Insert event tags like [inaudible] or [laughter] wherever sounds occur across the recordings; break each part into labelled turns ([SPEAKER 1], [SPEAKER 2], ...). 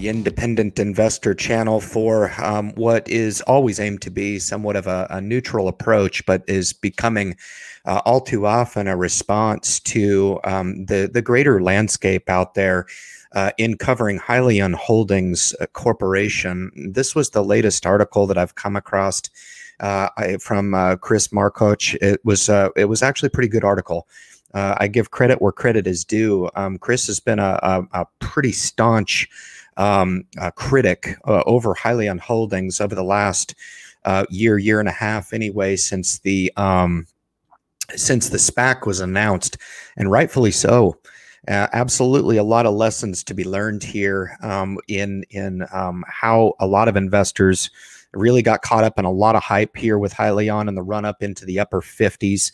[SPEAKER 1] the independent investor channel for um, what is always aimed to be somewhat of a, a neutral approach, but is becoming uh, all too often a response to um, the the greater landscape out there. Uh, in covering Hylian Holdings uh, Corporation, this was the latest article that I've come across uh, I, from uh, Chris Markoch. It was it was actually a pretty good article. Uh, I give credit where credit is due. Um, Chris has been a, a, a pretty staunch um, uh, critic uh, over on Holdings over the last uh, year, year and a half, anyway, since the um, since the SPAC was announced, and rightfully so. Uh, absolutely, a lot of lessons to be learned here um, in in um, how a lot of investors really got caught up in a lot of hype here with Hylion and the run up into the upper 50s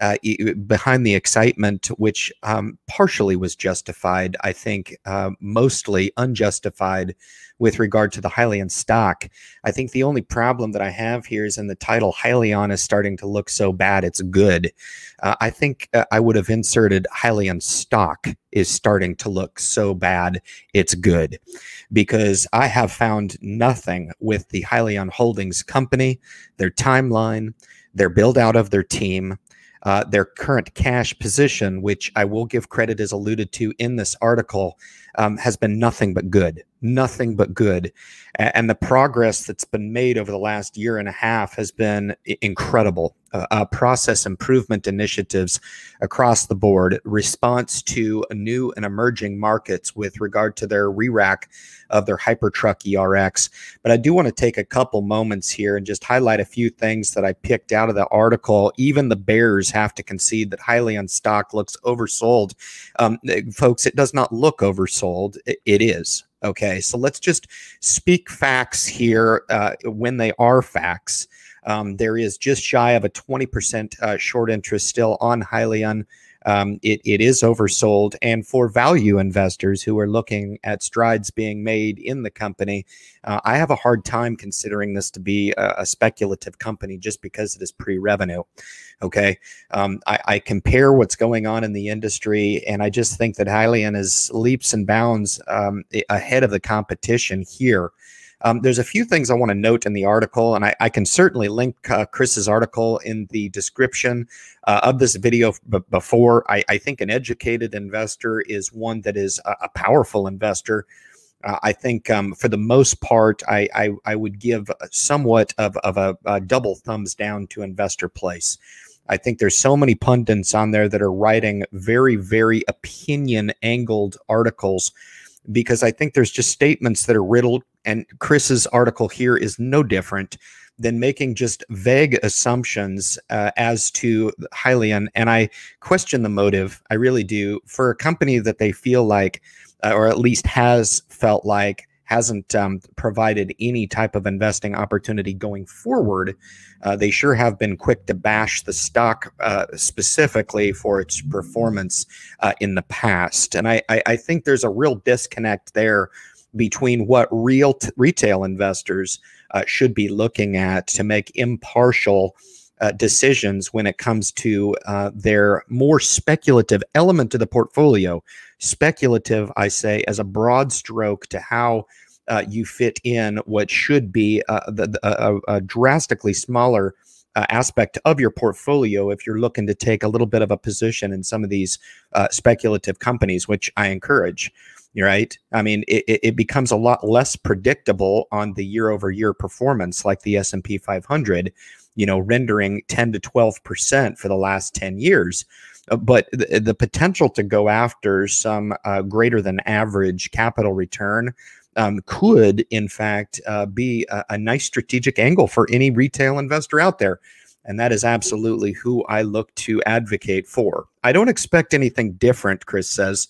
[SPEAKER 1] uh, behind the excitement, which um, partially was justified, I think, uh, mostly unjustified with regard to the Hylian stock. I think the only problem that I have here is in the title, Hylian is starting to look so bad it's good. Uh, I think uh, I would have inserted Hylian stock is starting to look so bad it's good because I have found nothing with the Hylian Holdings company, their timeline, their build out of their team uh, their current cash position, which I will give credit is alluded to in this article, um, has been nothing but good, nothing but good. And the progress that's been made over the last year and a half has been incredible. Uh, uh, process improvement initiatives across the board, response to new and emerging markets with regard to their re-rack of their Hypertruck ERX. But I do want to take a couple moments here and just highlight a few things that I picked out of the article. Even the bears have to concede that on stock looks oversold. Um, folks, it does not look oversold. it is. Okay, so let's just speak facts here uh, when they are facts. Um, there is just shy of a 20% uh, short interest still on Hylian. Um, it, it is oversold. And for value investors who are looking at strides being made in the company, uh, I have a hard time considering this to be a, a speculative company just because it is pre revenue. Okay. Um, I, I, compare what's going on in the industry, and I just think that Hylian is leaps and bounds um, ahead of the competition here. Um, there's a few things I want to note in the article, and I, I can certainly link uh, Chris's article in the description uh, of this video before. I, I, think an educated investor is one that is a, a powerful investor. Uh, I think um, for the most part, I, I, I, would give somewhat of, of a, a double thumbs down to investor place. I think there's so many pundits on there that are writing very, very opinion angled articles because I think there's just statements that are riddled and Chris's article here is no different than making just vague assumptions uh, as to Hylian. And I question the motive, I really do, for a company that they feel like, uh, or at least has felt like, hasn't um, provided any type of investing opportunity going forward. Uh, they sure have been quick to bash the stock uh, specifically for its performance uh, in the past. And I, I, I, think there's a real disconnect there between what real t- retail investors uh, should be looking at to make impartial uh, decisions when it comes to uh, their more speculative element to the portfolio. Speculative, I say, as a broad stroke to how uh, you fit in what should be uh, the, a, a, drastically smaller uh, aspect of your portfolio if you're looking to take a little bit of a position in some of these uh, speculative companies, which I encourage right? I mean, it, it becomes a lot less predictable on the year over year performance, like the S and P 500, you know, rendering 10 to 12 percent for the last 10 years. Uh, but the, the potential to go after some uh, greater than average capital return um, could, in fact, uh, be a, a nice strategic angle for any retail investor out there. And that is absolutely who I look to advocate for. I don't expect anything different, Chris says,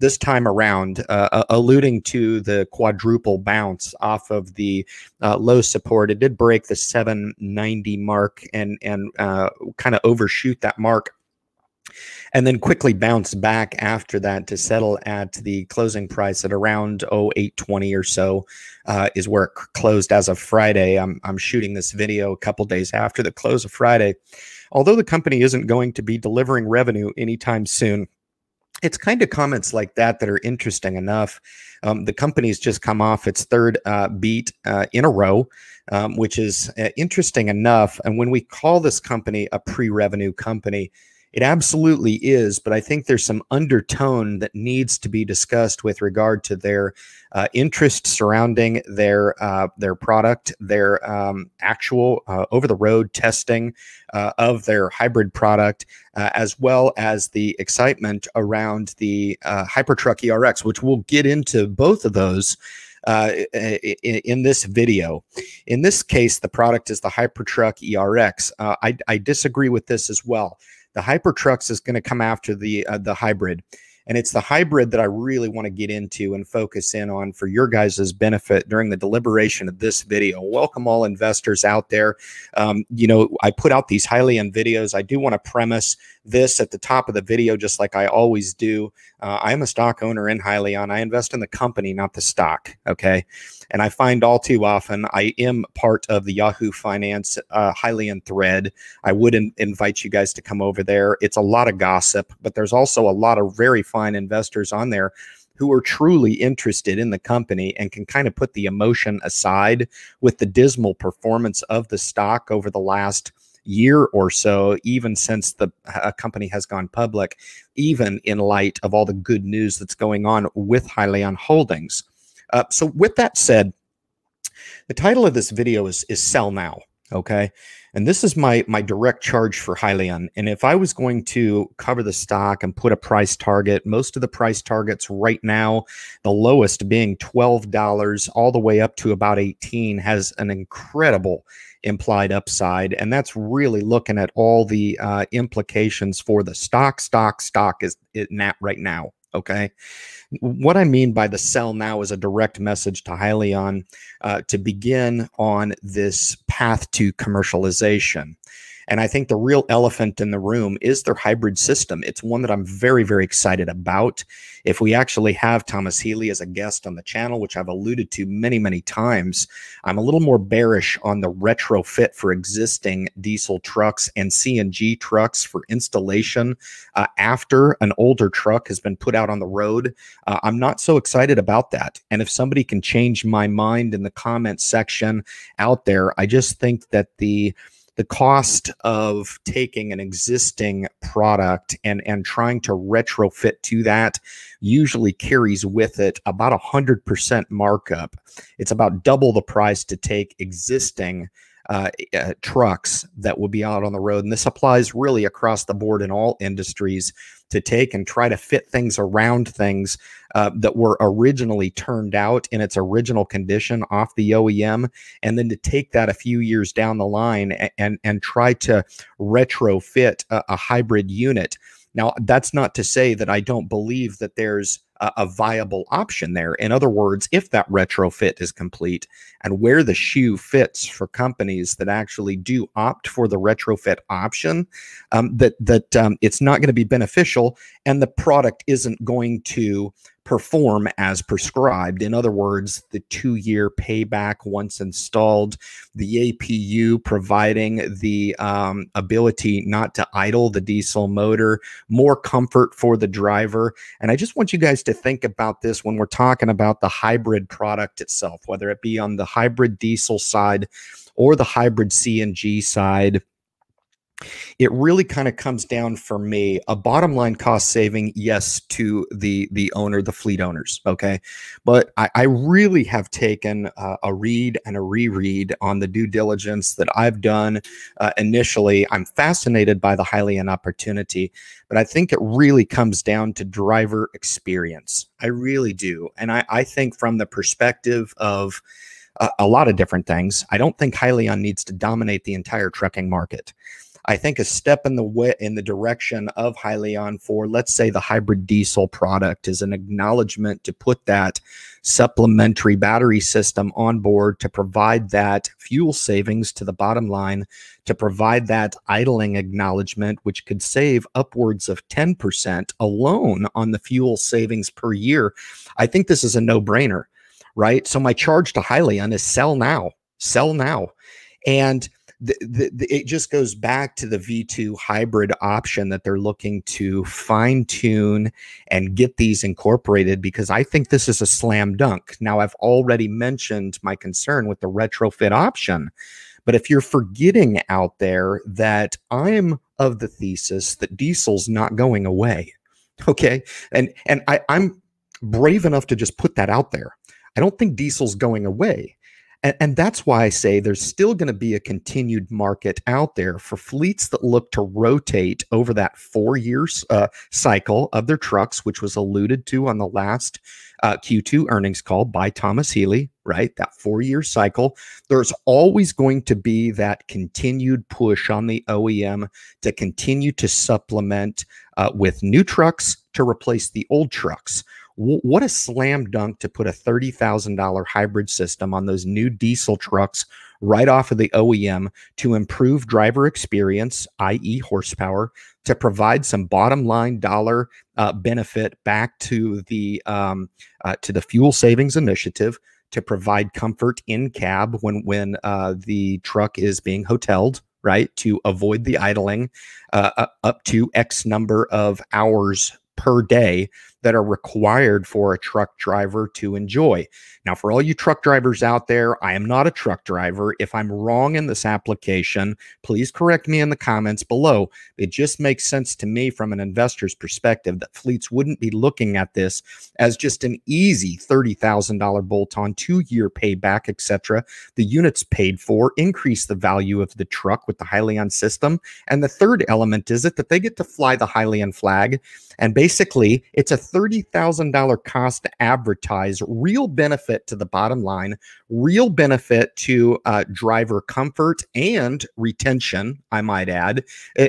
[SPEAKER 1] this time around, uh, uh, alluding to the quadruple bounce off of the uh, low support. It did break the 790 mark and and uh, kind of overshoot that mark and then quickly bounce back after that to settle at the closing price at around 0820 or so uh, is where it closed as of Friday. I'm, I'm shooting this video a couple days after the close of Friday. Although the company isn't going to be delivering revenue anytime soon, it's kind of comments like that that are interesting enough. Um, the company's just come off its third uh, beat uh, in a row, um, which is uh, interesting enough. And when we call this company a pre revenue company, it absolutely is, but I think there's some undertone that needs to be discussed with regard to their uh, interest surrounding their uh, their product, their um, actual uh, over the road testing uh, of their hybrid product, uh, as well as the excitement around the uh, Hypertruck ERX, which we'll get into both of those. Uh, in, in, this video. In this case, the product is the Hypertruck ERX. Uh, I, I, disagree with this as well. The trucks is going to come after the uh, the hybrid, and it's the hybrid that I really want to get into and focus in on for your guys' benefit during the deliberation of this video. Welcome all investors out there. Um, you know, I put out these highly end videos. I do want to premise this at the top of the video, just like I always do. Uh, I'm a stock owner in Hylion. I invest in the company, not the stock. Okay. And I find all too often I am part of the Yahoo Finance uh, Hylian thread. I would in invite you guys to come over there. It's a lot of gossip, but there's also a lot of very fine investors on there who are truly interested in the company and can kind of put the emotion aside with the dismal performance of the stock over the last year or so, even since the company has gone public, even in light of all the good news that's going on with Hylion Holdings. Uh, so with that said, the title of this video is is sell now. Okay. And this is my my direct charge for Hylian. And if I was going to cover the stock and put a price target, most of the price targets right now, the lowest being $12 all the way up to about 18 has an incredible implied upside. And that's really looking at all the uh, implications for the stock, stock, stock is it, right now. Okay. What I mean by the sell now is a direct message to Hylion uh, to begin on this path to commercialization. And I think the real elephant in the room is their hybrid system. It's one that I'm very, very excited about. If we actually have Thomas Healy as a guest on the channel, which I've alluded to many, many times, I'm a little more bearish on the retrofit for existing diesel trucks and CNG trucks for installation uh, after an older truck has been put out on the road. Uh, I'm not so excited about that. And if somebody can change my mind in the comment section out there, I just think that the the cost of taking an existing product and and trying to retrofit to that usually carries with it about a hundred percent markup. It's about double the price to take existing uh, uh, trucks that will be out on the road. And this applies really across the board in all industries to take and try to fit things around things uh, that were originally turned out in its original condition off the OEM, and then to take that a few years down the line and and, and try to retrofit a, a hybrid unit. Now, that's not to say that I don't believe that there's a, a viable option there. In other words, if that retrofit is complete and where the shoe fits for companies that actually do opt for the retrofit option, um, that that um, it's not going to be beneficial, and the product isn't going to perform as prescribed. In other words, the two year payback once installed, the APU providing the um, ability not to idle the diesel motor, more comfort for the driver. And I just want you guys to think about this when we're talking about the hybrid product itself, whether it be on the hybrid diesel side or the hybrid CNG side it really kind of comes down for me a bottom line cost saving yes to the the owner the fleet owners okay but i, I really have taken uh, a read and a reread on the due diligence that i've done uh, initially i'm fascinated by the highly an opportunity but i think it really comes down to driver experience i really do and i, I think from the perspective of a lot of different things. I don't think Hylion needs to dominate the entire trucking market. I think a step in the way in the direction of Hylion for let's say the hybrid diesel product is an acknowledgement to put that supplementary battery system on board to provide that fuel savings to the bottom line to provide that idling acknowledgement which could save upwards of 10% alone on the fuel savings per year. I think this is a no-brainer, right? So my charge to Hylion is sell now. Sell now. And the, the, the, it just goes back to the V2 hybrid option that they're looking to fine tune and get these incorporated because I think this is a slam dunk. Now, I've already mentioned my concern with the retrofit option, but if you're forgetting out there that I'm of the thesis that diesel's not going away, [laughs] okay, and and I, I'm brave enough to just put that out there. I don't think diesel's going away. And, and that's why I say there's still going to be a continued market out there for fleets that look to rotate over that four years uh, cycle of their trucks, which was alluded to on the last uh, Q2 earnings call by Thomas Healy, right? That four year cycle. There's always going to be that continued push on the OEM to continue to supplement uh, with new trucks to replace the old trucks what a slam dunk to put a $30,000 hybrid system on those new diesel trucks right off of the OEM to improve driver experience, i.e., horsepower, to provide some bottom line dollar uh, benefit back to the um, uh, to the fuel savings initiative to provide comfort in cab when when uh, the truck is being hoteled right to avoid the idling uh, up to x number of hours per day that are required for a truck driver to enjoy. Now, for all you truck drivers out there, I am not a truck driver. If I'm wrong in this application, please correct me in the comments below. It just makes sense to me from an investor's perspective that fleets wouldn't be looking at this as just an easy $30,000 bolt on, two year payback, etc. The units paid for increase the value of the truck with the Hylian system. And the third element is it that they get to fly the Hylian flag. And basically, it's a $30,000 cost to advertise, real benefit to the bottom line, real benefit to uh, driver comfort and retention, I might add.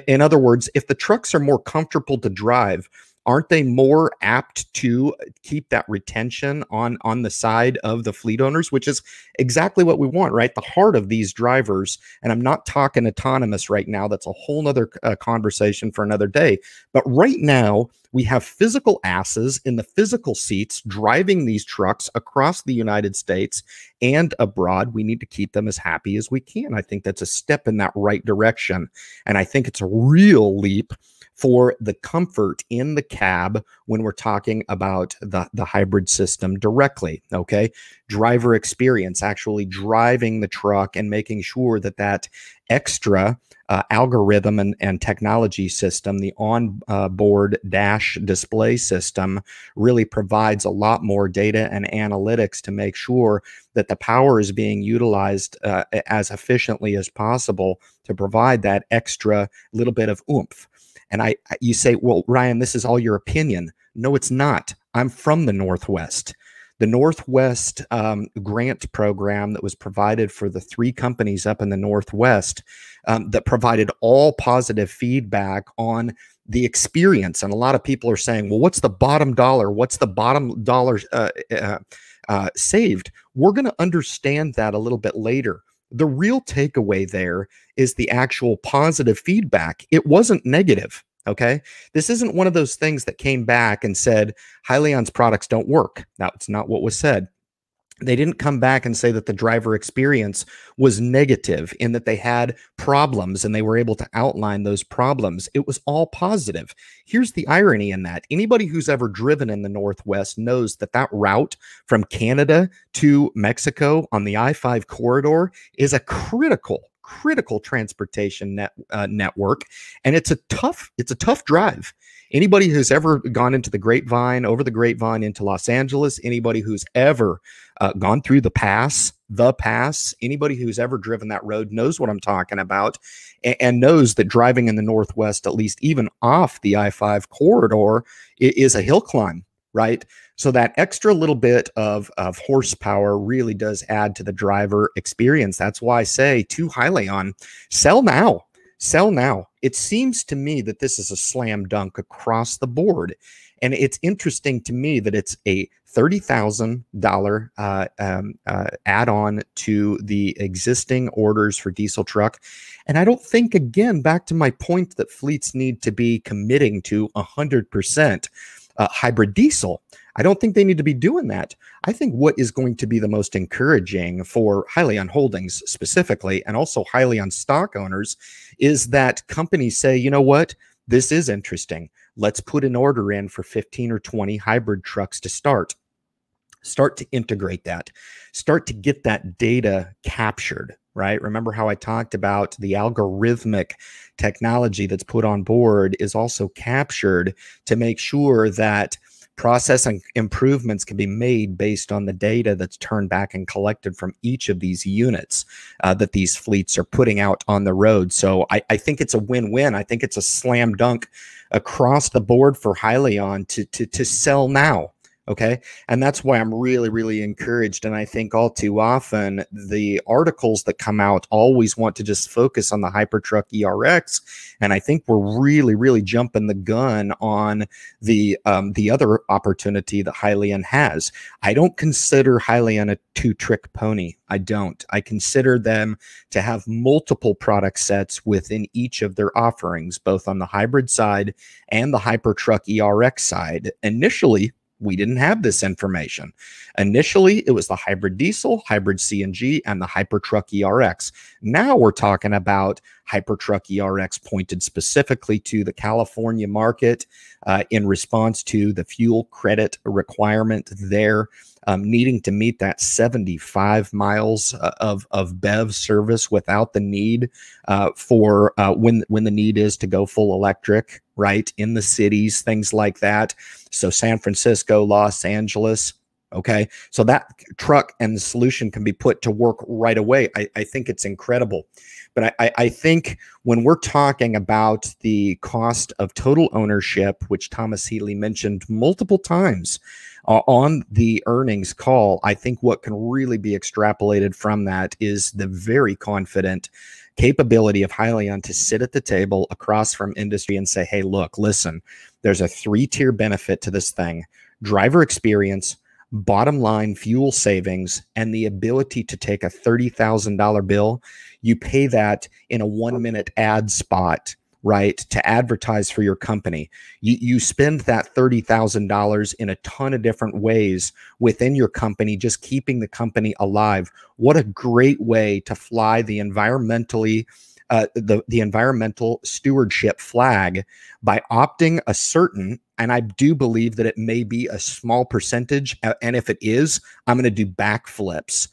[SPEAKER 1] In other words, if the trucks are more comfortable to drive, aren't they more apt to keep that retention on on the side of the fleet owners which is exactly what we want right the heart of these drivers and i'm not talking autonomous right now that's a whole nother uh, conversation for another day but right now we have physical asses in the physical seats driving these trucks across the united states and abroad we need to keep them as happy as we can i think that's a step in that right direction and i think it's a real leap for the comfort in the cab when we're talking about the, the hybrid system directly. Okay. Driver experience, actually driving the truck and making sure that that extra uh, algorithm and, and technology system, the onboard uh, dash display system, really provides a lot more data and analytics to make sure that the power is being utilized uh, as efficiently as possible to provide that extra little bit of oomph and I, you say, well, Ryan, this is all your opinion. No, it's not. I'm from the Northwest. The Northwest um, grant program that was provided for the three companies up in the Northwest um, that provided all positive feedback on the experience. And a lot of people are saying, well, what's the bottom dollar? What's the bottom dollar uh, uh, uh, saved? We're going to understand that a little bit later the real takeaway there is the actual positive feedback. It wasn't negative. Okay. This isn't one of those things that came back and said, Hylion's products don't work. That's not what was said they didn't come back and say that the driver experience was negative in that they had problems and they were able to outline those problems. It was all positive. Here's the irony in that anybody who's ever driven in the Northwest knows that that route from Canada to Mexico on the I 5 corridor is a critical critical transportation net, uh, network and it's a tough it's a tough drive anybody who's ever gone into the grapevine over the grapevine into los angeles anybody who's ever uh, gone through the pass the pass anybody who's ever driven that road knows what i'm talking about and, and knows that driving in the northwest at least even off the i-5 corridor is a hill climb right? So that extra little bit of, of horsepower really does add to the driver experience. That's why I say to Hylion, sell now, sell now. It seems to me that this is a slam dunk across the board. And it's interesting to me that it's a $30,000 uh, um, uh, add on to the existing orders for diesel truck. And I don't think, again, back to my point that fleets need to be committing to 100% uh, hybrid diesel. I don't think they need to be doing that. I think what is going to be the most encouraging for highly on Holdings specifically, and also highly on stock owners, is that companies say, you know what, this is interesting. Let's put an order in for 15 or 20 hybrid trucks to start start to integrate that, start to get that data captured, right? Remember how I talked about the algorithmic technology that's put on board is also captured to make sure that process and improvements can be made based on the data that's turned back and collected from each of these units uh, that these fleets are putting out on the road. So I, I think it's a win-win. I think it's a slam dunk across the board for Hylion to, to, to sell now Okay. And that's why I'm really, really encouraged. And I think all too often the articles that come out always want to just focus on the Hypertruck ERX. And I think we're really, really jumping the gun on the um, the other opportunity that Hylian has. I don't consider Hylian a two-trick pony. I don't. I consider them to have multiple product sets within each of their offerings, both on the hybrid side and the Hypertruck ERX side. Initially, we didn't have this information. Initially, it was the hybrid diesel, hybrid CNG, and the Hypertruck ERX. Now we're talking about Hypertruck ERX pointed specifically to the California market uh, in response to the fuel credit requirement there um, needing to meet that 75 miles uh, of, of BEV service without the need uh, for uh, when, when the need is to go full electric, right? In the cities, things like that. So San Francisco, Los Angeles, Okay. So that truck and the solution can be put to work right away. I, I think it's incredible. But I, I, think when we're talking about the cost of total ownership, which Thomas Healy mentioned multiple times, uh, on the earnings call, I think what can really be extrapolated from that is the very confident capability of Hylian to sit at the table across from industry and say, hey, look, listen, there's a three tier benefit to this thing driver experience, bottom line fuel savings, and the ability to take a $30,000 bill. You pay that in a one minute ad spot right, to advertise for your company. You, you spend that $30,000 in a ton of different ways within your company, just keeping the company alive. What a great way to fly the environmentally uh, the, the environmental stewardship flag by opting a certain, and I do believe that it may be a small percentage. Uh, and if it is, I'm going to do backflips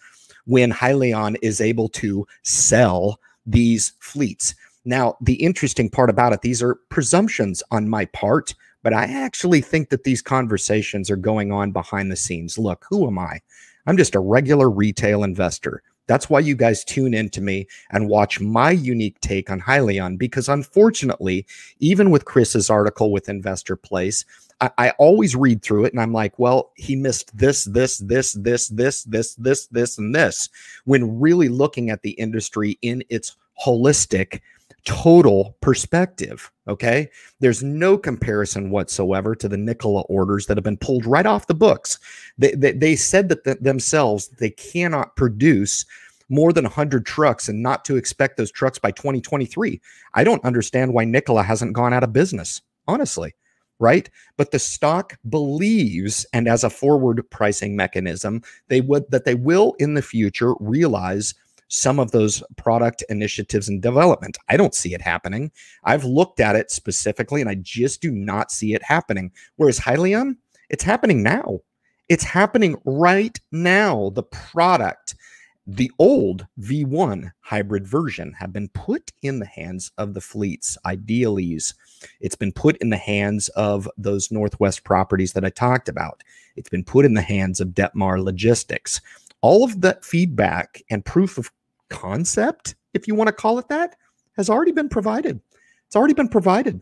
[SPEAKER 1] when Hylion is able to sell these fleets. Now, the interesting part about it, these are presumptions on my part, but I actually think that these conversations are going on behind the scenes. Look, who am I? I'm just a regular retail investor. That's why you guys tune in to me and watch my unique take on Hylion, because unfortunately, even with Chris's article with Investor Place, I, I, always read through it and I'm like, well, he missed this, this, this, this, this, this, this, this, and this, when really looking at the industry in its holistic total perspective. Okay. There's no comparison whatsoever to the Nicola orders that have been pulled right off the books. They, they, they said that th themselves they cannot produce more than 100 trucks and not to expect those trucks by 2023. I don't understand why Nicola hasn't gone out of business, honestly. Right. But the stock believes, and as a forward pricing mechanism, they would that they will in the future realize some of those product initiatives and development. I don't see it happening. I've looked at it specifically and I just do not see it happening. Whereas Hylium, it's happening now. It's happening right now. The product, the old V1 hybrid version, have been put in the hands of the fleets, idealies. It's been put in the hands of those Northwest properties that I talked about. It's been put in the hands of Detmar Logistics. All of that feedback and proof of concept, if you want to call it that, has already been provided. It's already been provided.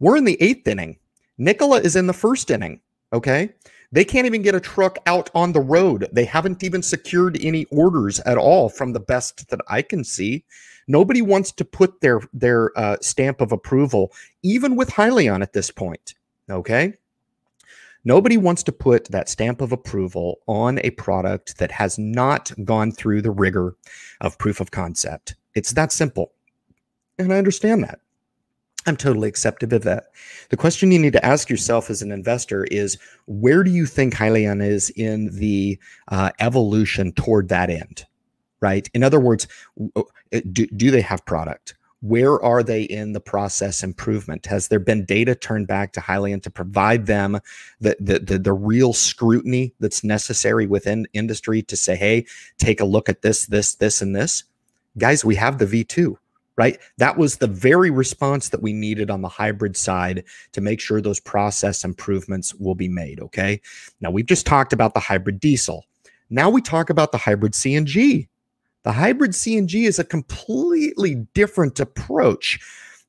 [SPEAKER 1] We're in the eighth inning. Nicola is in the first inning. Okay. They can't even get a truck out on the road. They haven't even secured any orders at all from the best that I can see. Nobody wants to put their their uh, stamp of approval, even with Hylion at this point. Okay. Nobody wants to put that stamp of approval on a product that has not gone through the rigor of proof of concept. It's that simple. And I understand that. I'm totally acceptive of that. The question you need to ask yourself as an investor is where do you think Hylian is in the uh, evolution toward that end? Right. In other words, do, do they have product? Where are they in the process improvement? Has there been data turned back to Highland to provide them the, the, the, the real scrutiny that's necessary within industry to say, hey, take a look at this, this, this, and this? Guys, we have the V2 right? That was the very response that we needed on the hybrid side to make sure those process improvements will be made. Okay. Now we've just talked about the hybrid diesel. Now we talk about the hybrid CNG. The hybrid CNG is a completely different approach.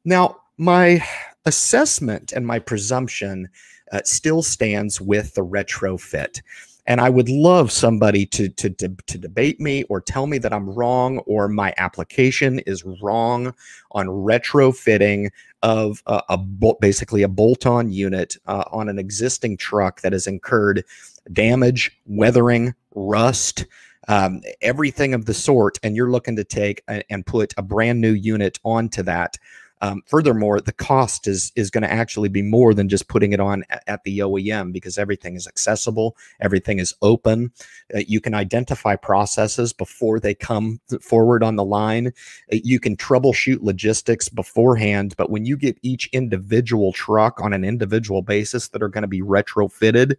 [SPEAKER 1] Now, my assessment and my presumption uh, still stands with the retrofit. And I would love somebody to, to, to, to, debate me or tell me that I'm wrong or my application is wrong on retrofitting of a, a basically a bolt on unit uh, on an existing truck that has incurred damage, weathering, rust, um, everything of the sort, and you're looking to take a, and put a brand new unit onto that. Um, furthermore, the cost is is going to actually be more than just putting it on at, at the OEM because everything is accessible, everything is open. Uh, you can identify processes before they come forward on the line. Uh, you can troubleshoot logistics beforehand. But when you get each individual truck on an individual basis that are going to be retrofitted,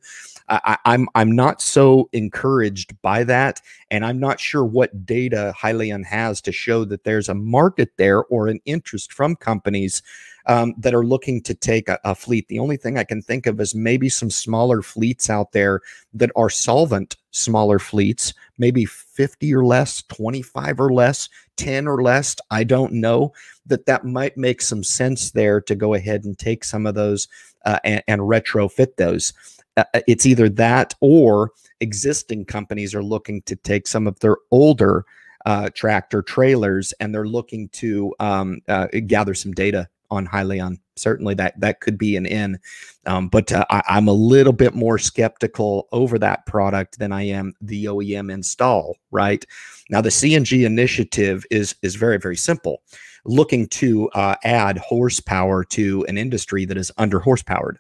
[SPEAKER 1] I, am I'm, I'm not so encouraged by that, and I'm not sure what data Hylian has to show that there's a market there or an interest from companies um, that are looking to take a, a fleet. The only thing I can think of is maybe some smaller fleets out there that are solvent smaller fleets, maybe 50 or less, 25 or less, 10 or less. I don't know that that might make some sense there to go ahead and take some of those uh, and, and retrofit those. Uh, uh, it's either that or existing companies are looking to take some of their older uh, tractor trailers and they're looking to um, uh, gather some data on Hylion. Certainly, that that could be an in, um, but uh, I, am a little bit more skeptical over that product than I am the OEM install. Right now, the CNG initiative is is very very simple, looking to uh, add horsepower to an industry that is under horsepowered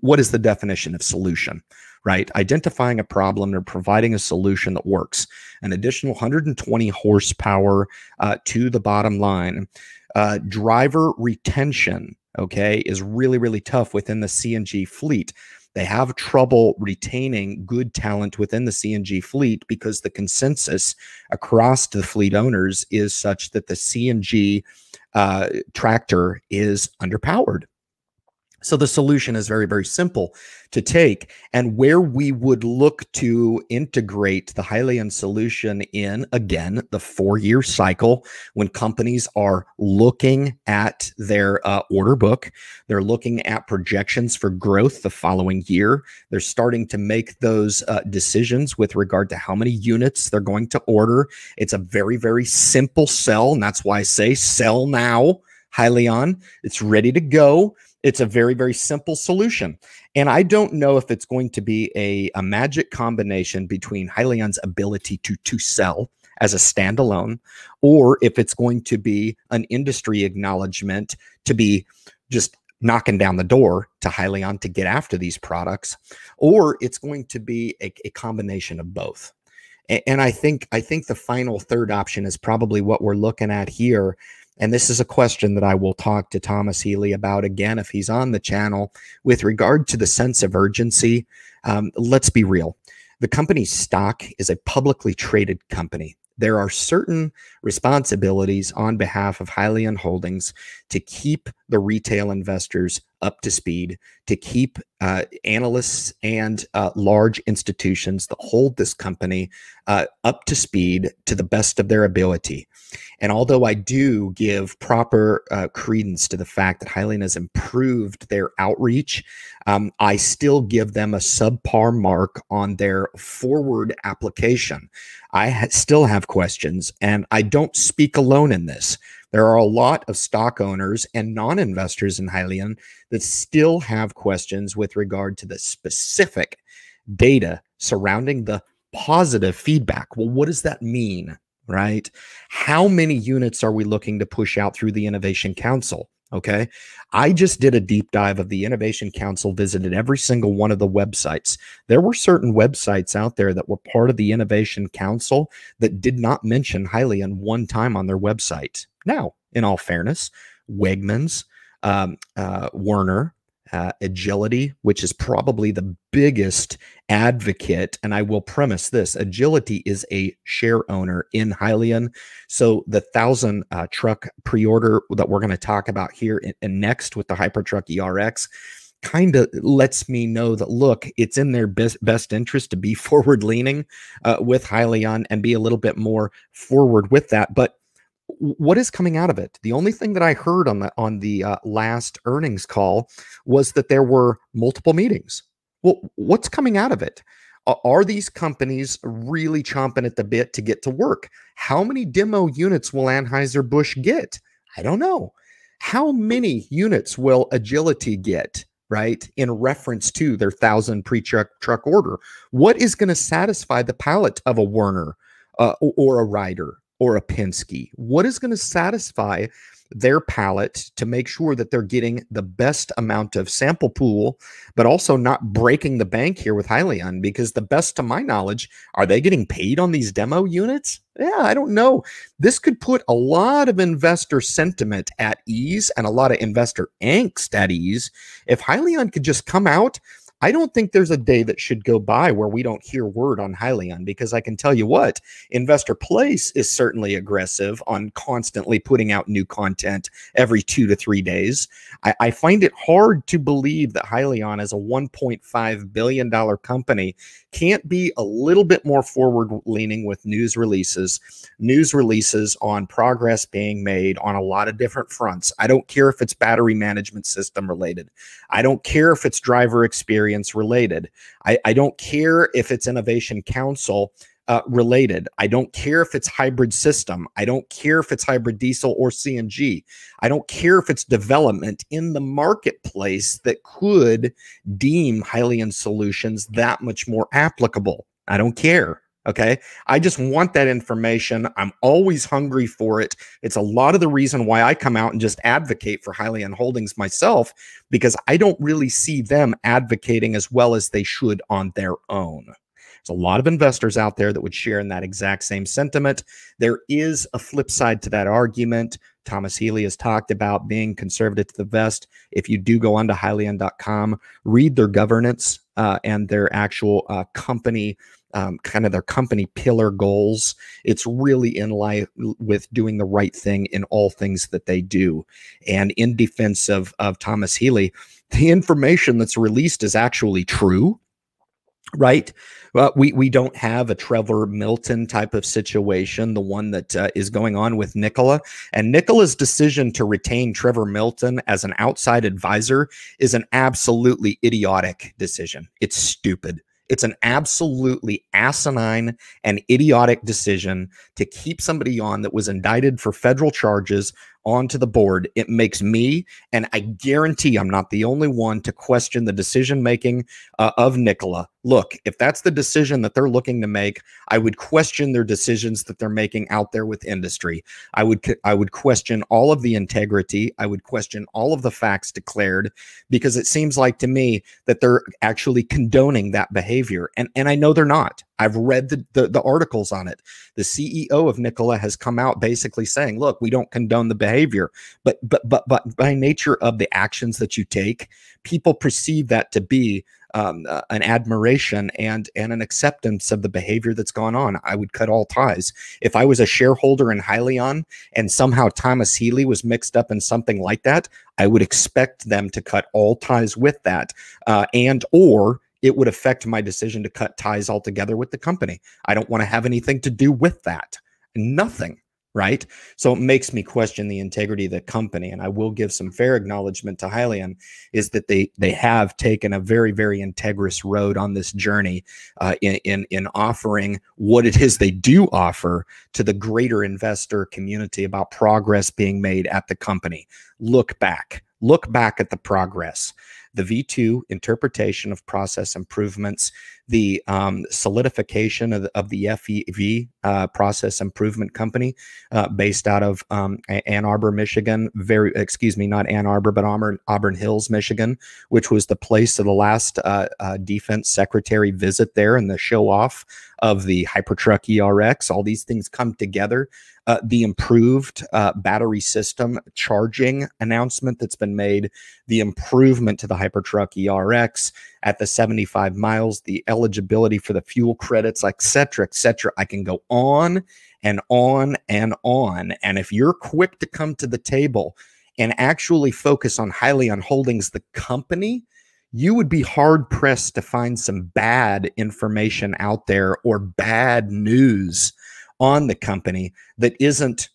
[SPEAKER 1] what is the definition of solution, right? Identifying a problem or providing a solution that works. An additional 120 horsepower uh, to the bottom line. Uh, driver retention, okay, is really, really tough within the CNG fleet. They have trouble retaining good talent within the CNG fleet because the consensus across the fleet owners is such that the CNG uh, tractor is underpowered so the solution is very, very simple to take. And where we would look to integrate the Hylian solution in, again, the four year cycle when companies are looking at their uh, order book, they're looking at projections for growth the following year. They're starting to make those uh, decisions with regard to how many units they're going to order. It's a very, very simple sell. And that's why I say sell now. Hylion. It's ready to go. It's a very, very simple solution. And I don't know if it's going to be a, a magic combination between Hylian's ability to to sell as a standalone, or if it's going to be an industry acknowledgement to be just knocking down the door to Hylion to get after these products, or it's going to be a, a combination of both and I think I think the final third option is probably what we're looking at here and this is a question that I will talk to Thomas Healy about again if he's on the channel. With regard to the sense of urgency, um, let's be real. The company's stock is a publicly traded company. There are certain responsibilities on behalf of Hylian Holdings to keep the retail investors up to speed to keep uh, analysts and uh, large institutions that hold this company uh, up to speed to the best of their ability. And although I do give proper uh, credence to the fact that Hylian has improved their outreach, um, I still give them a subpar mark on their forward application. I ha still have questions, and I don't speak alone in this. There are a lot of stock owners and non investors in Hylian that still have questions with regard to the specific data surrounding the positive feedback. Well, what does that mean? Right? How many units are we looking to push out through the Innovation Council? Okay. I just did a deep dive of the Innovation Council, visited every single one of the websites. There were certain websites out there that were part of the Innovation Council that did not mention Hylian one time on their website. Now, in all fairness, Wegmans, um, uh, Werner, uh, agility, which is probably the biggest advocate. And I will premise this agility is a share owner in Hylian. So the thousand uh, truck pre order that we're going to talk about here and next with the Hypertruck ERX kind of lets me know that look, it's in their best, best interest to be [laughs] forward leaning uh, with Hylion and be a little bit more forward with that. But what is coming out of it? The only thing that I heard on the on the uh, last earnings call was that there were multiple meetings. Well, what's coming out of it? Are these companies really chomping at the bit to get to work? How many demo units will Anheuser-Busch get? I don't know. How many units will Agility get, right, in reference to their 1,000 pre-truck truck order? What is going to satisfy the palate of a Werner uh, or a Ryder, or a Penske? What is going to satisfy their palate to make sure that they're getting the best amount of sample pool, but also not breaking the bank here with Hylion? Because the best, to my knowledge, are they getting paid on these demo units? Yeah, I don't know. This could put a lot of investor sentiment at ease and a lot of investor angst at ease if Hylion could just come out – I don't think there's a day that should go by where we don't hear word on Hylian because I can tell you what, Investor Place is certainly aggressive on constantly putting out new content every two to three days. I, I find it hard to believe that Hylian as a $1.5 billion company can't be a little bit more forward leaning with news releases, news releases on progress being made on a lot of different fronts. I don't care if it's battery management system related. I don't care if it's driver experience experience related. I, I don't care if it's Innovation Council uh, related. I don't care if it's hybrid system. I don't care if it's hybrid diesel or CNG. I don't care if it's development in the marketplace that could deem Hylian solutions that much more applicable. I don't care. Okay. I just want that information. I'm always hungry for it. It's a lot of the reason why I come out and just advocate for highly holdings myself, because I don't really see them advocating as well as they should on their own. There's a lot of investors out there that would share in that exact same sentiment. There is a flip side to that argument. Thomas Healy has talked about being conservative to the vest. If you do go onto highlyend.com, read their governance uh, and their actual uh, company um, kind of their company pillar goals. It's really in line with doing the right thing in all things that they do. And in defense of, of Thomas Healy, the information that's released is actually true right? we we don't have a Trevor Milton type of situation, the one that uh, is going on with Nicola. And Nicola's decision to retain Trevor Milton as an outside advisor is an absolutely idiotic decision. It's stupid. It's an absolutely asinine and idiotic decision to keep somebody on that was indicted for federal charges onto the board, it makes me, and I guarantee I'm not the only one to question the decision making uh, of Nicola. Look, if that's the decision that they're looking to make, I would question their decisions that they're making out there with industry. I would I would question all of the integrity. I would question all of the facts declared because it seems like to me that they're actually condoning that behavior, and and I know they're not. I've read the, the, the, articles on it. The CEO of Nikola has come out basically saying, look, we don't condone the behavior, but but but but by nature of the actions that you take, people perceive that to be um, uh, an admiration and and an acceptance of the behavior that's gone on. I would cut all ties. If I was a shareholder in Hylion and somehow Thomas Healy was mixed up in something like that, I would expect them to cut all ties with that uh, and or it would affect my decision to cut ties altogether with the company. I don't want to have anything to do with that. Nothing. Right. So it makes me question the integrity of the company. And I will give some fair acknowledgement to Hylian is that they they have taken a very, very integrous road on this journey uh, in, in, in offering what it is they do offer to the greater investor community about progress being made at the company. Look back look back at the progress the V2 interpretation of process improvements, the um, solidification of, of the FEV uh, process improvement company uh, based out of um, Ann Arbor, Michigan. Very, excuse me, not Ann Arbor, but Auburn, Auburn Hills, Michigan, which was the place of the last uh, uh defense secretary visit there and the show off of the Hypertruck ERX. All these things come together uh, the improved uh, battery system charging announcement that's been made, the improvement to the Hypertruck ERX at the 75 miles, the eligibility for the fuel credits, et cetera, et cetera. I can go on and on and on. And if you're quick to come to the table and actually focus on highly on holdings, the company, you would be hard pressed to find some bad information out there or bad news on the company that isn't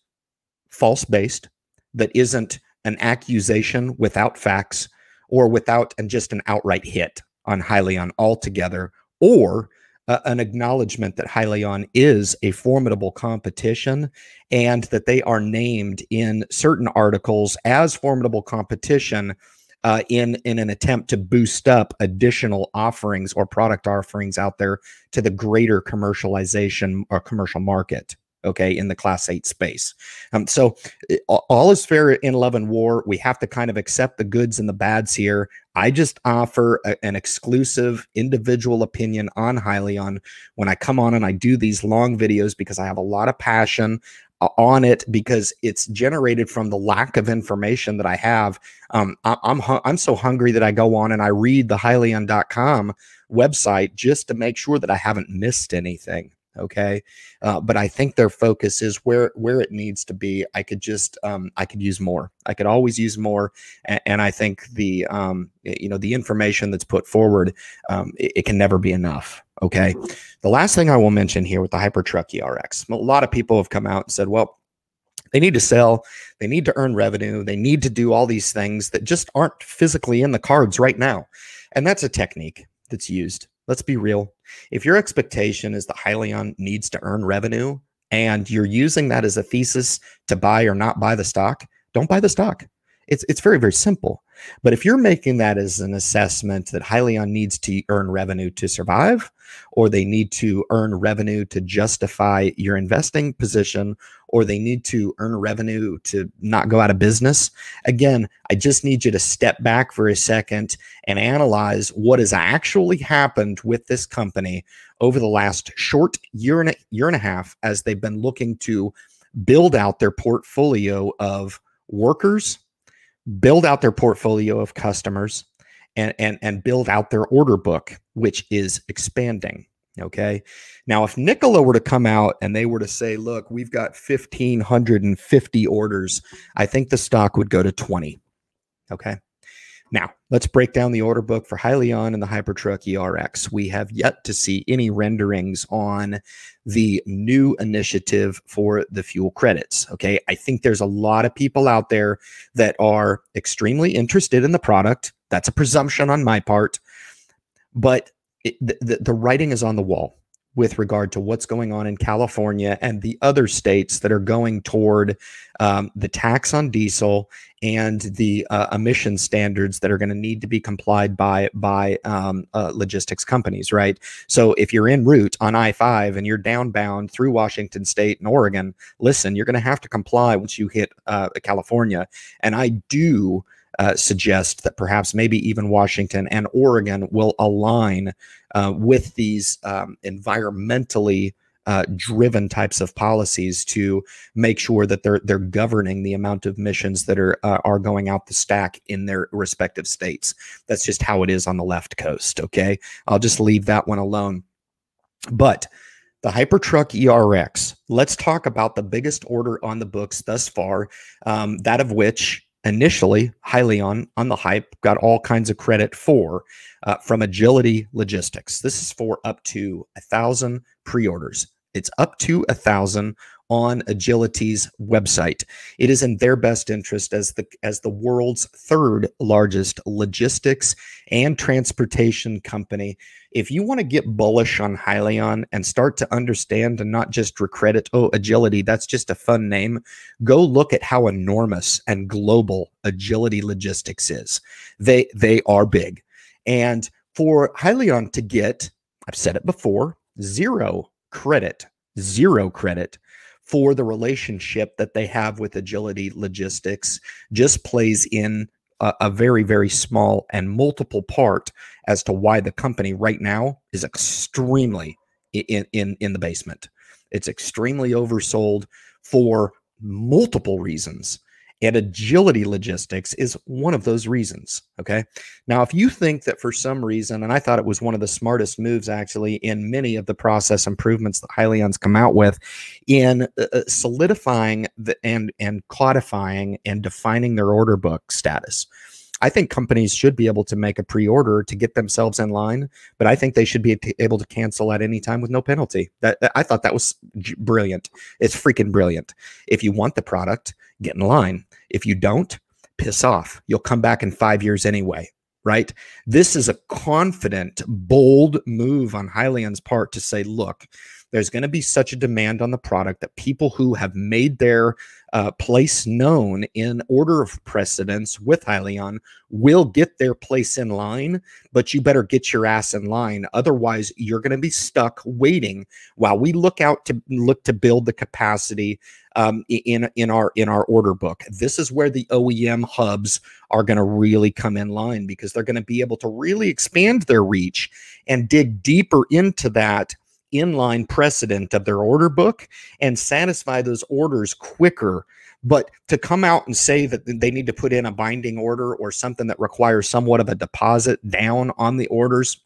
[SPEAKER 1] false based, that isn't an accusation without facts or without and just an outright hit on Hylion altogether, or uh, an acknowledgement that Hylion is a formidable competition and that they are named in certain articles as formidable competition uh, in in an attempt to boost up additional offerings or product offerings out there to the greater commercialization or uh, commercial market okay, in the class eight space. Um, so all is fair in love and war. We have to kind of accept the goods and the bads here. I just offer a, an exclusive individual opinion on Hylion when I come on and I do these long videos because I have a lot of passion uh, on it because it's generated from the lack of information that I have. Um, I, am I'm, I'm so hungry that I go on and I read the Hylion.com website just to make sure that I haven't missed anything okay uh, but i think their focus is where where it needs to be i could just um, i could use more i could always use more and, and i think the um, you know the information that's put forward um, it, it, can never be enough okay the last thing i will mention here with the hypertruck erx a lot of people have come out and said well they need to sell they need to earn revenue they need to do all these things that just aren't physically in the cards right now and that's a technique that's used let's be real. If your expectation is that Hylion needs to earn revenue and you're using that as a thesis to buy or not buy the stock, don't buy the stock. It's it's very very simple. But if you're making that as an assessment that Hylion needs to earn revenue to survive, or they need to earn revenue to justify your investing position, or they need to earn revenue to not go out of business, again, I just need you to step back for a second and analyze what has actually happened with this company over the last short year and a, year and a half as they've been looking to build out their portfolio of workers build out their portfolio of customers and, and, and build out their order book, which is expanding. Okay. Now, if Nicola were to come out and they were to say, look, we've got 1,550 orders, I think the stock would go to 20. Okay. Now, let's break down the order book for Hylion and the Hypertruck ERX. We have yet to see any renderings on the new initiative for the fuel credits. Okay. I think there's a lot of people out there that are extremely interested in the product. That's a presumption on my part. But it, the, the, the writing is on the wall with regard to what's going on in California and the other states that are going toward um, the tax on diesel and the uh, emission standards that are going to need to be complied by by um, uh, logistics companies, right? So if you're en route on I five and you're downbound through Washington State and Oregon, listen, you're going to have to comply once you hit uh, California, and I do uh, suggest that perhaps maybe even Washington and Oregon will align uh, with these um, environmentally uh, driven types of policies to make sure that they're they're governing the amount of missions that are uh, are going out the stack in their respective states. That's just how it is on the left coast. Okay, I'll just leave that one alone. But the Hypertruck ERX. Let's talk about the biggest order on the books thus far, um, that of which initially highly on on the hype got all kinds of credit for uh, from agility logistics this is for up to a thousand pre-orders it's up to a thousand on Agility's website. It is in their best interest as the as the world's third largest logistics and transportation company. If you want to get bullish on Hylion and start to understand and not just recredit, oh, Agility, that's just a fun name, go look at how enormous and global Agility Logistics is. They they are big. And for Hylion to get, I've said it before, zero credit, zero credit for the relationship that they have with agility logistics just plays in a, a very very small and multiple part as to why the company right now is extremely in in in the basement it's extremely oversold for multiple reasons and agility logistics is one of those reasons. Okay. Now, if you think that for some reason, and I thought it was one of the smartest moves actually in many of the process improvements that Hylion's come out with in uh, uh solidifying the, and, and codifying and defining their order book status. I think companies should be able to make a pre-order to get themselves in line, but I think they should be able to cancel at any time with no penalty. that I thought that was brilliant. It's freaking brilliant. If you want the product, get in line. If you don't, piss off. You'll come back in five years anyway, right? This is a confident, bold move on Highland's part to say, look, there's going to be such a demand on the product that people who have made their uh, place known in order of precedence with Hylion will get their place in line, but you better get your ass in line. Otherwise, you're going to be stuck waiting while we look out to look to build the capacity um, in in our in our order book. This is where the OEM hubs are going to really come in line because they're going to be able to really expand their reach and dig deeper into that inline precedent of their order book and satisfy those orders quicker. But to come out and say that they need to put in a binding order or something that requires somewhat of a deposit down on the orders,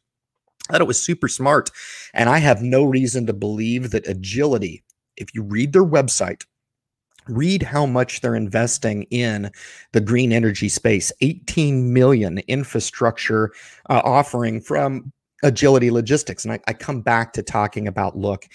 [SPEAKER 1] I thought it was super smart. And I have no reason to believe that agility, if you read their website, read how much they're investing in the green energy space 18 million infrastructure uh, offering from agility logistics. And I, I come back to talking about look,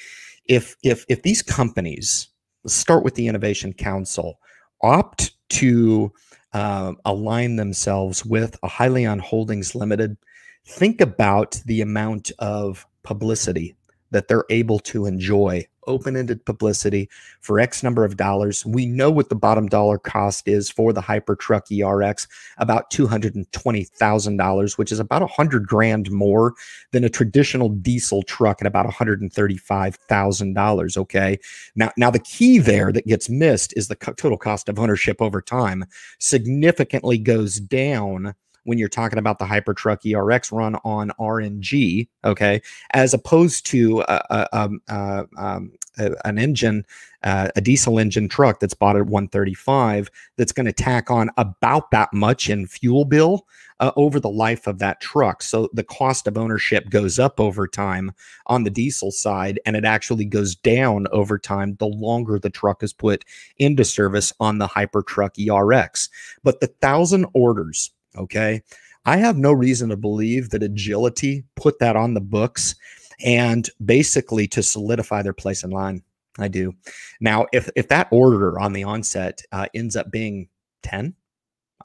[SPEAKER 1] if if if these companies let's start with the innovation council opt to uh, align themselves with a highly on holdings limited think about the amount of publicity that they're able to enjoy open ended publicity for X number of dollars. We know what the bottom dollar cost is for the Hypertruck ERX, about $220,000, which is about 100 grand more than a traditional diesel truck at about $135,000. Okay. Now, now the key there that gets missed is the co total cost of ownership over time significantly goes down when you're talking about the Hypertruck ERX run on RNG, okay, as opposed to uh, uh, um, uh, um, a, a, a, um, an engine, uh, a diesel engine truck that's bought at 135 that's going to tack on about that much in fuel bill uh, over the life of that truck. So the cost of ownership goes up over time on the diesel side, and it actually goes down over time the longer the truck is put into service on the Hypertruck ERX. But the thousand orders Okay. I have no reason to believe that agility put that on the books and basically to solidify their place in line. I do. Now, if if that order on the onset uh, ends up being 10,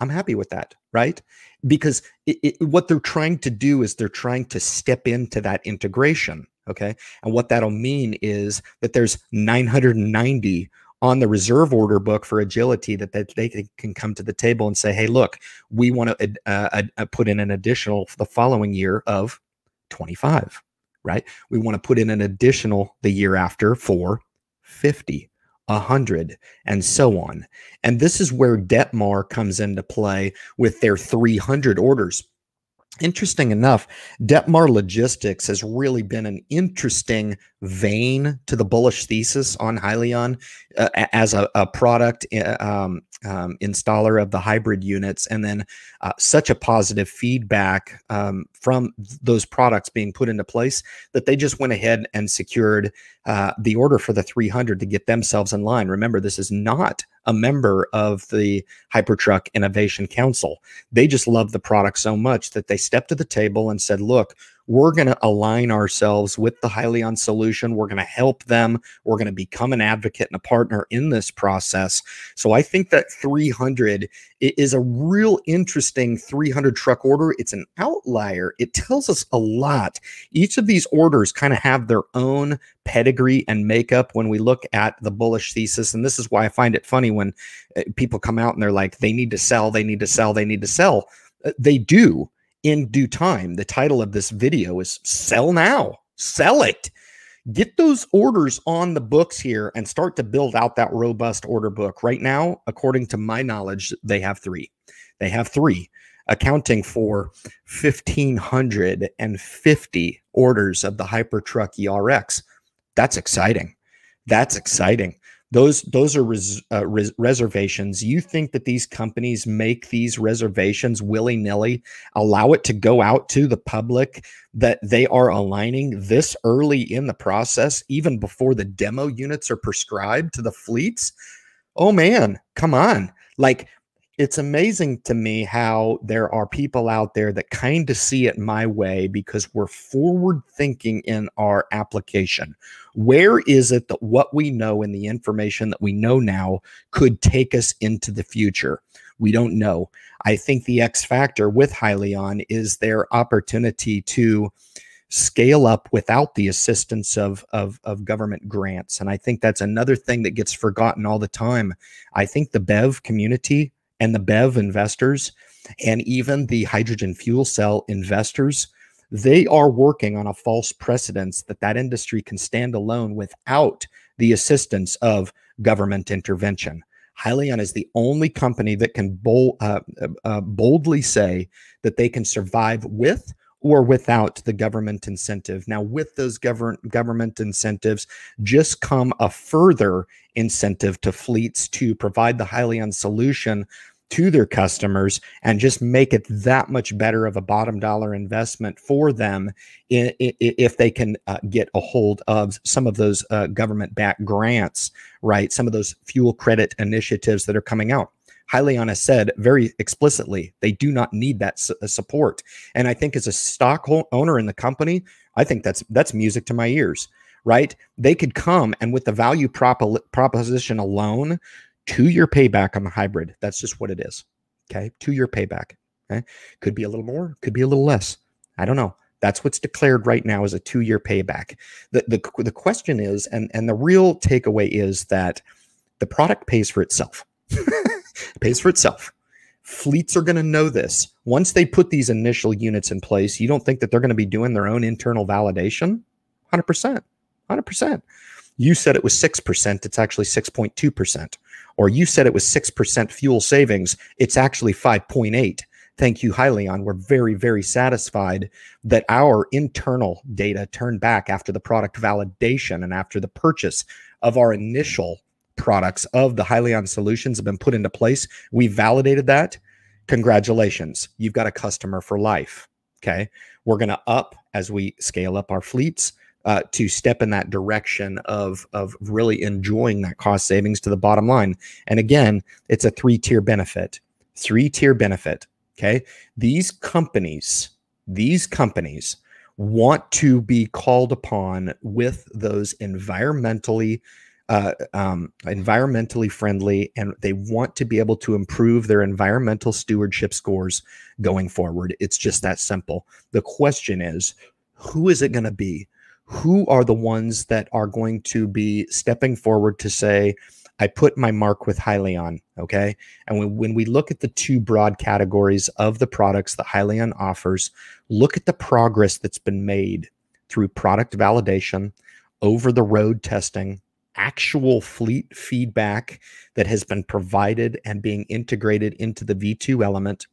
[SPEAKER 1] I'm happy with that, right? Because it, it, what they're trying to do is they're trying to step into that integration, okay? And what that'll mean is that there's 990 on the reserve order book for agility that, that they can come to the table and say, hey, look, we want to uh, uh, put in an additional the following year of 25, right? We want to put in an additional the year after for 50. 100 and so on. And this is where Detmar comes into play with their 300 orders Interesting enough, Detmar Logistics has really been an interesting vein to the bullish thesis on Hylion uh, as a, a product eh, um, um, installer of the hybrid units, and then uh, such a positive feedback um, from those products being put into place that they just went ahead and secured uh, the order for the 300 to get themselves in line. Remember, this is not a member of the Hypertruck Innovation Council. They just loved the product so much that they stepped to the table and said, look, we're going to align ourselves with the Hylion solution. We're going to help them. We're going to become an advocate and a partner in this process. So I think that 300 is a real interesting 300 truck order. It's an outlier. It tells us a lot. Each of these orders kind of have their own pedigree and makeup when we look at the bullish thesis. And this is why I find it funny when eh, people come out and they're like, they need to sell, they need to sell, they need to sell. Uh, they do in due time. The title of this video is Sell Now, Sell It. Get those orders on the books here and start to build out that robust order book. Right now, according to my knowledge, they have three. They have three, accounting for 1,550 orders of the Hypertruck ERX. That's exciting. That's exciting those those are res, uh, res, reservations you think that these companies make these reservations willy-nilly allow it to go out to the public that they are aligning this early in the process even before the demo units are prescribed to the fleets oh man come on like it's amazing to me how there are people out there that kind of see it my way because we're forward thinking in our application. Where is it that what we know and the information that we know now could take us into the future? We don't know. I think the X factor with Hylion is their opportunity to scale up without the assistance of, of, of government grants and i think that's another thing that gets forgotten all the time i think the bev community and the BEV investors and even the hydrogen fuel cell investors, they are working on a false precedence that that industry can stand alone without the assistance of government intervention. Hylian is the only company that can bold, uh, uh, uh, boldly say that they can survive with or without the government incentive. Now, with those govern- government incentives, just come a further incentive to fleets to provide the Hylian solution to their customers and just make it that much better of a bottom dollar investment for them if they can uh, get a hold of some of those uh, government backed grants, right? Some of those fuel credit initiatives that are coming out. Hyliana said very explicitly, they do not need that su uh, support. And I think as a stock owner in the company, I think that's that's music to my ears, right? They could come and with the value prop proposition alone, to your payback on the hybrid. That's just what it is. Okay, two-year payback. Okay, could be a little more, could be a little less. I don't know. That's what's declared right now as a two-year payback. The, the, the question is, and, and the real takeaway is that the product pays for itself. [laughs] It pays for itself. Fleets are going to know this. Once they put these initial units in place, you don't think that they're going to be doing their own internal validation? 100%. 100%. You said it was 6%. It's actually 6.2%. Or you said it was 6% fuel savings. It's actually 5.8 thank you Hylion. We're very, very satisfied that our internal data turned back after the product validation and after the purchase of our initial products of the Hylion solutions have been put into place. We validated that. Congratulations. You've got a customer for life. Okay. We're going to up as we scale up our fleets uh, to step in that direction of, of really enjoying that cost savings to the bottom line. And again, it's a three tier benefit, three tier benefit. Okay. These companies, these companies want to be called upon with those environmentally uh, um, environmentally friendly and they want to be able to improve their environmental stewardship scores going forward. It's just that simple. The question is who is it going to be? Who are the ones that are going to be stepping forward to say, I put my mark with Hylion? Okay. And when, when we look at the two broad categories of the products that Hylion offers, look at the progress that's been made through product validation, over the road testing, actual fleet feedback that has been provided and being integrated into the V2 element.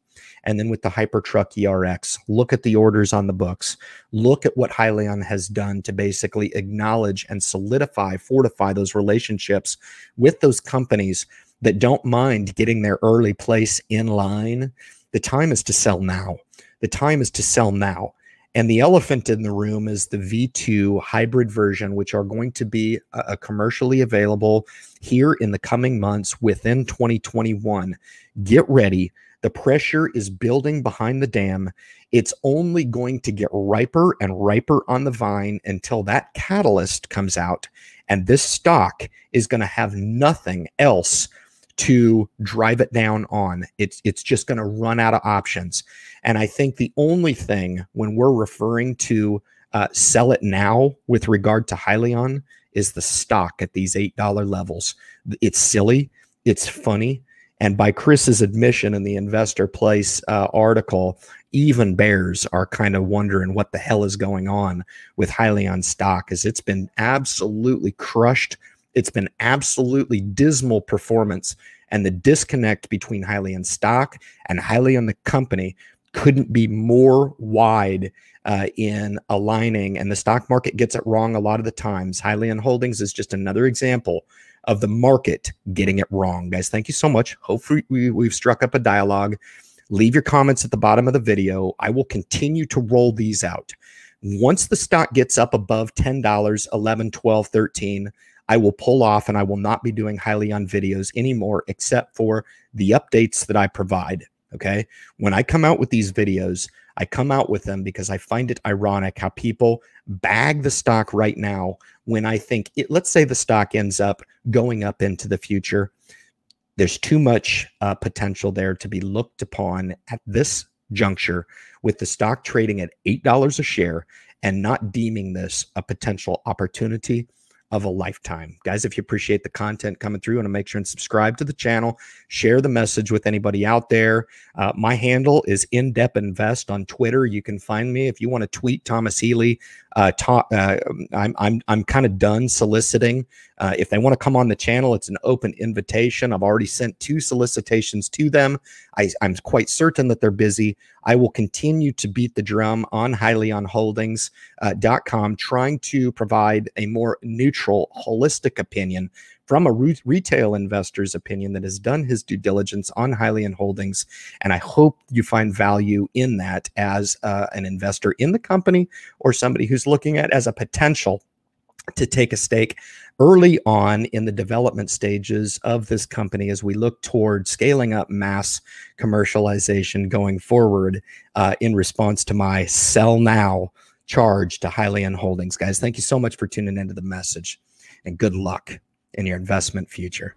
[SPEAKER 1] And then with the Hypertruck ERX, look at the orders on the books. Look at what Hylion has done to basically acknowledge and solidify, fortify those relationships with those companies that don't mind getting their early place in line. The time is to sell now. The time is to sell now. And the elephant in the room is the V2 hybrid version, which are going to be uh, uh, commercially available here in the coming months within 2021. Get ready. The pressure is building behind the dam. It's only going to get riper and riper on the vine until that catalyst comes out. And this stock is going to have nothing else to drive it down on. It's it's just going to run out of options. And I think the only thing when we're referring to uh, sell it now with regard to Hylion is the stock at these eight dollar levels. It's silly. It's funny. And by Chris's admission in the Investor Place uh, article, even bears are kind of wondering what the hell is going on with Hylion stock, as it's been absolutely crushed it's been absolutely dismal performance and the disconnect between highly in stock and highly in the company couldn't be more wide uh, in aligning and the stock market gets it wrong a lot of the times highly in holdings is just another example of the market getting it wrong guys thank you so much hopefully we, we've struck up a dialogue leave your comments at the bottom of the video i will continue to roll these out once the stock gets up above $10 11 12 13 I will pull off and I will not be doing highly on videos anymore, except for the updates that I provide. Okay. When I come out with these videos, I come out with them because I find it ironic how people bag the stock right now when I think it, let's say the stock ends up going up into the future. There's too much uh, potential there to be looked upon at this juncture with the stock trading at $8 a share and not deeming this a potential opportunity of a lifetime. Guys, if you appreciate the content coming through, want to make sure and subscribe to the channel, share the message with anybody out there. Uh, my handle is in depth invest on Twitter. You can find me if you want to tweet Thomas Healy. Uh, ta- uh, I'm I'm I'm kind of done soliciting. Uh, if they want to come on the channel, it's an open invitation. I've already sent two solicitations to them. I, I'm quite certain that they're busy. I will continue to beat the drum on highlyonholdings.com, uh, trying to provide a more neutral neutral, holistic opinion from a re retail investor's opinion that has done his due diligence on Hylian Holdings. And I hope you find value in that as uh, an investor in the company or somebody who's looking at as a potential to take a stake early on in the development stages of this company as we look toward scaling up mass commercialization going forward uh, in response to my sell now charge to Highland Holdings. Guys, thank you so much for tuning into the message and good luck in your investment future.